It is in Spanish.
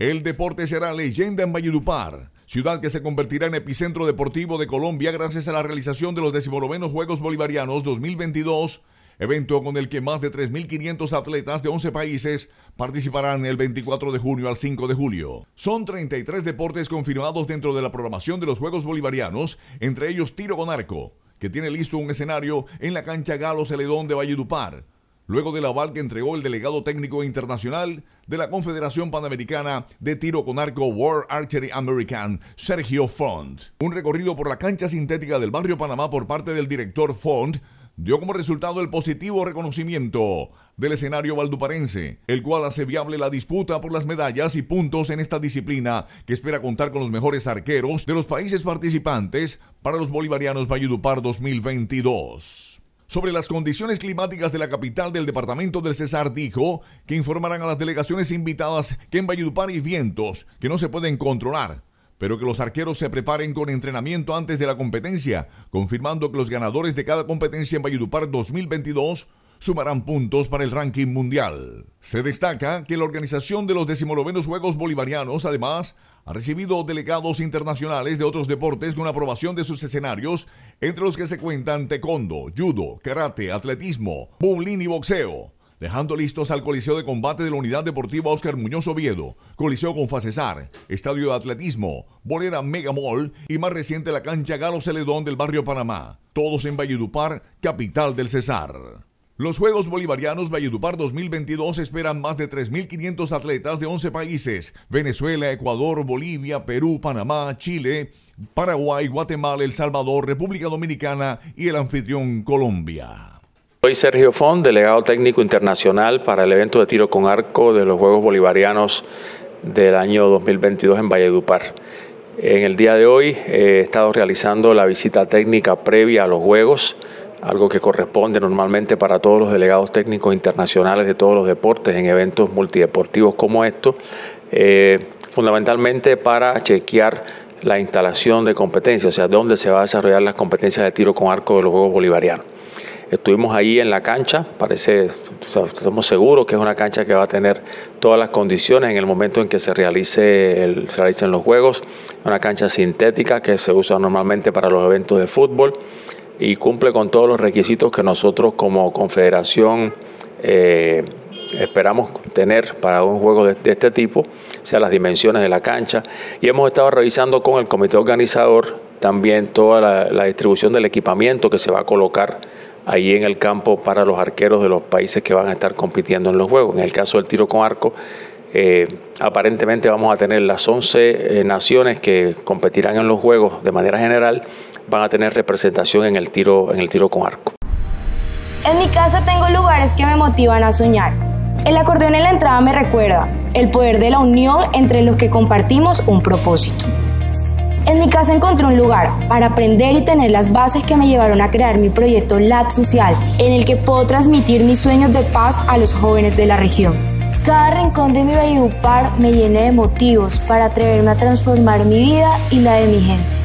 El deporte será leyenda en Valledupar, ciudad que se convertirá en epicentro deportivo de Colombia gracias a la realización de los decimonovenos Juegos Bolivarianos 2022, evento con el que más de 3.500 atletas de 11 países participarán el 24 de junio al 5 de julio. Son 33 deportes confirmados dentro de la programación de los Juegos Bolivarianos, entre ellos tiro con arco, que tiene listo un escenario en la cancha Galo Celedón de Valledupar luego del aval que entregó el delegado técnico internacional de la Confederación Panamericana de Tiro con Arco World Archery American, Sergio Font. Un recorrido por la cancha sintética del barrio Panamá por parte del director Font dio como resultado el positivo reconocimiento del escenario valduparense, el cual hace viable la disputa por las medallas y puntos en esta disciplina que espera contar con los mejores arqueros de los países participantes para los bolivarianos Valledupar 2022 sobre las condiciones climáticas de la capital del departamento del Cesar dijo que informarán a las delegaciones invitadas que en Valledupar hay vientos que no se pueden controlar, pero que los arqueros se preparen con entrenamiento antes de la competencia, confirmando que los ganadores de cada competencia en Valledupar 2022 sumarán puntos para el ranking mundial. Se destaca que la organización de los decimonovenos Juegos Bolivarianos, además, ha recibido delegados internacionales de otros deportes con aprobación de sus escenarios, entre los que se cuentan taekwondo, judo, karate, atletismo, bowling y boxeo dejando listos al Coliseo de Combate de la Unidad Deportiva Oscar Muñoz Oviedo, Coliseo Fasesar, Estadio de Atletismo, Bolera Mega Mall y más reciente la cancha Galo Celedón del barrio Panamá, todos en Valledupar, capital del Cesar. Los Juegos Bolivarianos Valledupar 2022 esperan más de 3.500 atletas de 11 países, Venezuela, Ecuador, Bolivia, Perú, Panamá, Chile, Paraguay, Guatemala, El Salvador, República Dominicana y el anfitrión Colombia. Soy Sergio Font, delegado técnico internacional para el evento de tiro con arco de los Juegos Bolivarianos del año 2022 en Valledupar. En el día de hoy eh, he estado realizando la visita técnica previa a los Juegos, algo que corresponde normalmente para todos los delegados técnicos internacionales de todos los deportes en eventos multideportivos como estos, eh, fundamentalmente para chequear la instalación de competencias, o sea, dónde se van a desarrollar las competencias de tiro con arco de los Juegos Bolivarianos. Estuvimos ahí en la cancha, parece, estamos seguros que es una cancha que va a tener todas las condiciones en el momento en que se, realice se realicen los juegos. Una cancha sintética que se usa normalmente para los eventos de fútbol y cumple con todos los requisitos que nosotros como confederación eh, esperamos tener para un juego de, este tipo, o sea, las dimensiones de la cancha. Y hemos estado revisando con el comité organizador también toda la, distribución del equipamiento que se va a colocar ahí en el campo para los arqueros de los países que van a estar compitiendo en los juegos. En el caso del tiro con arco, eh, aparentemente vamos a tener las 11 eh, naciones que competirán en los Juegos de manera general, van a tener representación en el tiro, en el tiro con arco. En mi casa tengo lugares que me motivan a soñar. El acordeón en la entrada me recuerda el poder de la unión entre los que compartimos un propósito. En mi casa encontré un lugar para aprender y tener las bases que me llevaron a crear mi proyecto Lab Social, en el que puedo transmitir mis sueños de paz a los jóvenes de la región. Cada rincón de mi Valledupar me llena de motivos para atreverme a transformar mi vida y la de mi gente.